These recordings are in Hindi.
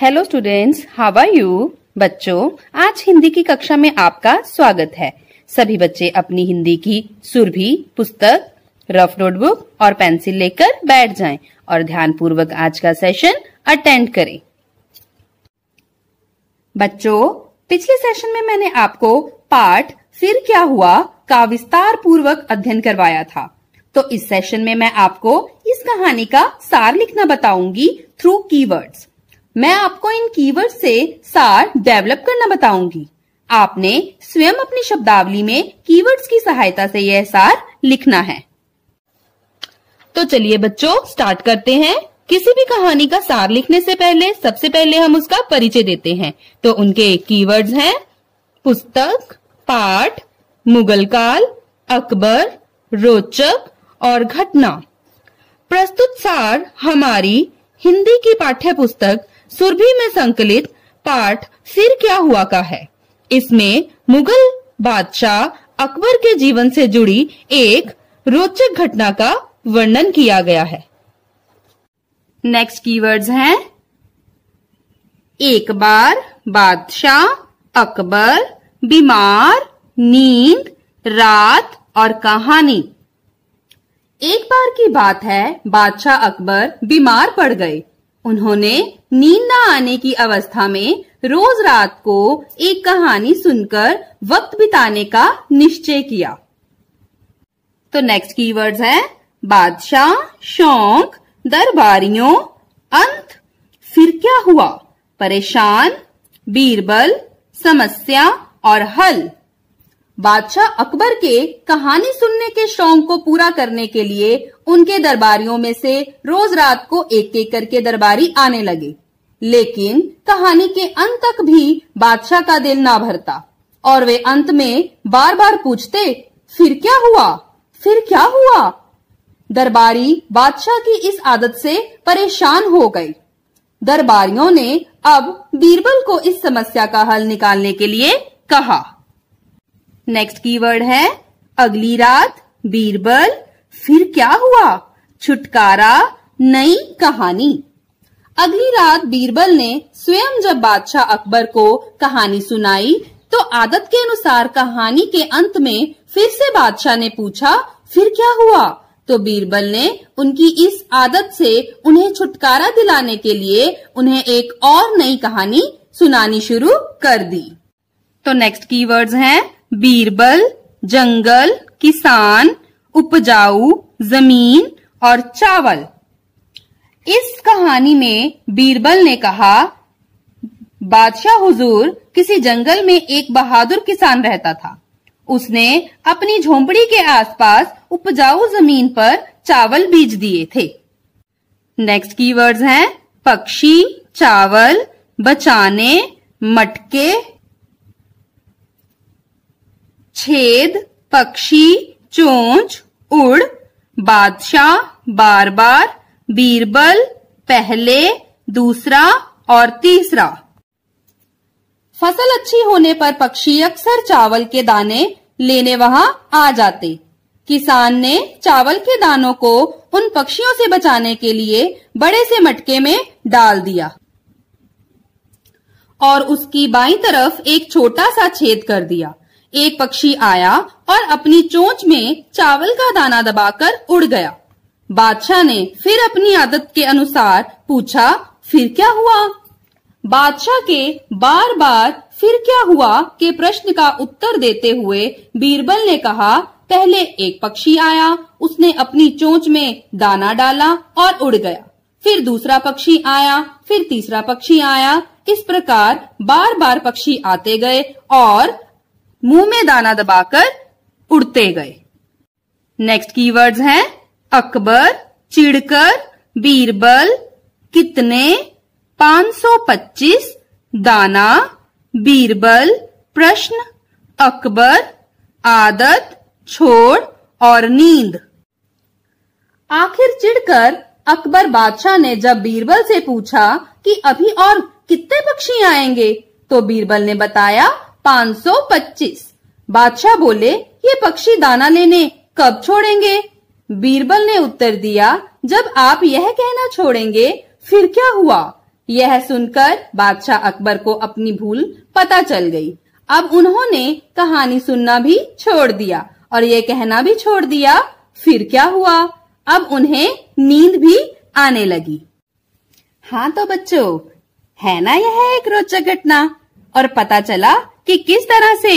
hello students how are you बच्चों आज हिंदी की कक्षा में आपका स्वागत है सभी बच्चे अपनी हिंदी की सुरभि पुस्तक रफ नोटबुक और पेंसिल लेकर बैठ जाएं और ध्यान पूर्वक आज का सेशन अटेंड करें बच्चों पिछले सेशन में मैंने आपको पाठ फिर क्या हुआ का विस्तार पूर्वक अध्ययन करवाया था तो इस सेशन में मैं आपको इस कहानी का सार लिखना बताऊंगी थ्रू कीवर्ड्स मैं आपको इन कीवर्ड से सार डेवलप करना बताऊंगी आपने स्वयं अपनी शब्दावली में कीवर्ड्स की सहायता से यह सार लिखना है तो चलिए बच्चों स्टार्ट करते हैं किसी भी कहानी का सार लिखने से पहले सबसे पहले हम उसका परिचय देते हैं तो उनके कीवर्ड्स हैं पुस्तक पाठ मुगल काल अकबर रोचक और घटना प्रस्तुत सार हमारी हिंदी की पाठ्य पुस्तक सुरभि में संकलित पाठ सिर क्या हुआ का है इसमें मुगल बादशाह अकबर के जीवन से जुड़ी एक रोचक घटना का वर्णन किया गया है नेक्स्ट कीवर्ड्स हैं एक बार बादशाह अकबर बीमार नींद रात और कहानी एक बार की बात है बादशाह अकबर बीमार पड़ गए उन्होंने नींद न आने की अवस्था में रोज रात को एक कहानी सुनकर वक्त बिताने का निश्चय किया तो नेक्स्ट कीवर्ड्स हैं बादशाह शौक दरबारियों अंत फिर क्या हुआ परेशान बीरबल समस्या और हल बादशाह अकबर के कहानी सुनने के शौक को पूरा करने के लिए उनके दरबारियों में से रोज रात को एक एक करके दरबारी आने लगे लेकिन कहानी के अंत तक भी बादशाह का दिल ना भरता और वे अंत में बार बार पूछते फिर क्या हुआ फिर क्या हुआ दरबारी बादशाह की इस आदत से परेशान हो गए दरबारियों ने अब बीरबल को इस समस्या का हल निकालने के लिए कहा नेक्स्ट कीवर्ड है अगली रात बीरबल फिर क्या हुआ छुटकारा नई कहानी अगली रात बीरबल ने स्वयं जब बादशाह अकबर को कहानी सुनाई तो आदत के अनुसार कहानी के अंत में फिर से बादशाह ने पूछा फिर क्या हुआ तो बीरबल ने उनकी इस आदत से उन्हें छुटकारा दिलाने के लिए उन्हें एक और नई कहानी सुनानी शुरू कर दी तो नेक्स्ट कीवर्ड्स हैं बीरबल जंगल किसान उपजाऊ जमीन और चावल इस कहानी में बीरबल ने कहा बादशाह हुजूर किसी जंगल में एक बहादुर किसान रहता था उसने अपनी झोंपड़ी के आसपास उपजाऊ जमीन पर चावल बीज दिए थे नेक्स्ट कीवर्ड्स हैं पक्षी चावल बचाने मटके छेद पक्षी चोंच उड़ बादशाह बार बार बीरबल पहले दूसरा और तीसरा फसल अच्छी होने पर पक्षी अक्सर चावल के दाने लेने वहां आ जाते किसान ने चावल के दानों को उन पक्षियों से बचाने के लिए बड़े से मटके में डाल दिया और उसकी बाई तरफ एक छोटा सा छेद कर दिया एक पक्षी आया और अपनी चोंच में चावल का दाना दबाकर उड़ गया बादशाह ने फिर अपनी आदत के अनुसार पूछा फिर क्या हुआ बादशाह के बार बार फिर क्या हुआ के प्रश्न का उत्तर देते हुए बीरबल ने कहा पहले एक पक्षी आया उसने अपनी चोंच में दाना डाला और उड़ गया फिर दूसरा पक्षी आया फिर तीसरा पक्षी आया इस प्रकार बार बार पक्षी आते गए और मुंह में दाना दबाकर उड़ते गए नेक्स्ट कीवर्ड्स हैं अकबर चिड़कर बीरबल कितने 525 दाना बीरबल प्रश्न अकबर आदत छोड़ और नींद आखिर चिड़कर अकबर बादशाह ने जब बीरबल से पूछा कि अभी और कितने पक्षी आएंगे तो बीरबल ने बताया 525 बादशाह बोले ये पक्षी दाना लेने कब छोड़ेंगे बीरबल ने उत्तर दिया जब आप यह कहना छोड़ेंगे फिर क्या हुआ यह सुनकर बादशाह अकबर को अपनी भूल पता चल गई अब उन्होंने कहानी सुनना भी छोड़ दिया और ये कहना भी छोड़ दिया फिर क्या हुआ अब उन्हें नींद भी आने लगी हाँ तो बच्चों है ना यह एक रोचक घटना और पता चला कि किस तरह से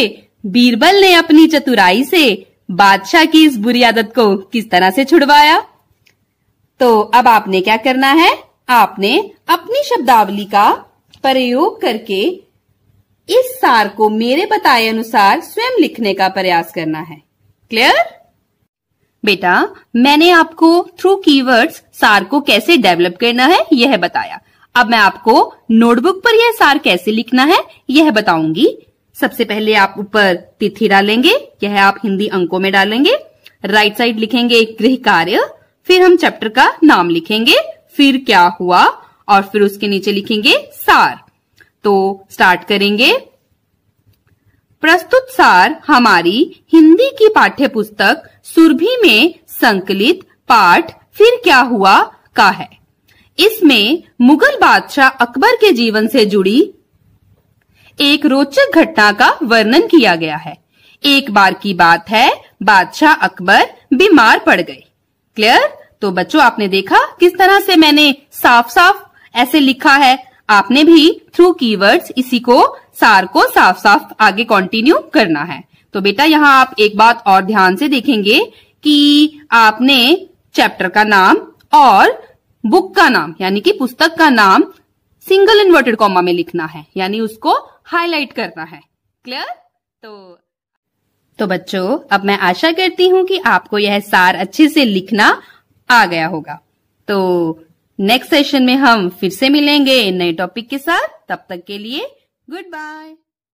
बीरबल ने अपनी चतुराई से बादशाह की इस बुरी आदत को किस तरह से छुड़वाया तो अब आपने क्या करना है आपने अपनी शब्दावली का प्रयोग करके इस सार को मेरे बताए अनुसार स्वयं लिखने का प्रयास करना है क्लियर बेटा मैंने आपको थ्रू कीवर्ड्स सार को कैसे डेवलप करना है यह बताया अब मैं आपको नोटबुक पर यह सार कैसे लिखना है यह बताऊंगी सबसे पहले आप ऊपर तिथि डालेंगे यह आप हिंदी अंकों में डालेंगे राइट साइड लिखेंगे गृह कार्य फिर हम चैप्टर का नाम लिखेंगे फिर क्या हुआ और फिर उसके नीचे लिखेंगे सार तो स्टार्ट करेंगे प्रस्तुत सार हमारी हिंदी की पाठ्य पुस्तक सुरभि में संकलित पाठ फिर क्या हुआ का है इसमें मुगल बादशाह अकबर के जीवन से जुड़ी एक रोचक घटना का वर्णन किया गया है एक बार की बात है बादशाह अकबर बीमार पड़ गए क्लियर तो बच्चों आपने देखा किस तरह से मैंने साफ साफ ऐसे लिखा है आपने भी थ्रू कीवर्ड्स इसी को सार को साफ साफ आगे कंटिन्यू करना है तो बेटा यहाँ आप एक बात और ध्यान से देखेंगे कि आपने चैप्टर का नाम और बुक का नाम यानी कि पुस्तक का नाम सिंगल इन्वर्टेड कॉमा में लिखना है यानी उसको हाईलाइट करना है क्लियर तो तो बच्चों अब मैं आशा करती हूँ कि आपको यह सार अच्छे से लिखना आ गया होगा तो नेक्स्ट सेशन में हम फिर से मिलेंगे नए टॉपिक के साथ तब तक के लिए गुड बाय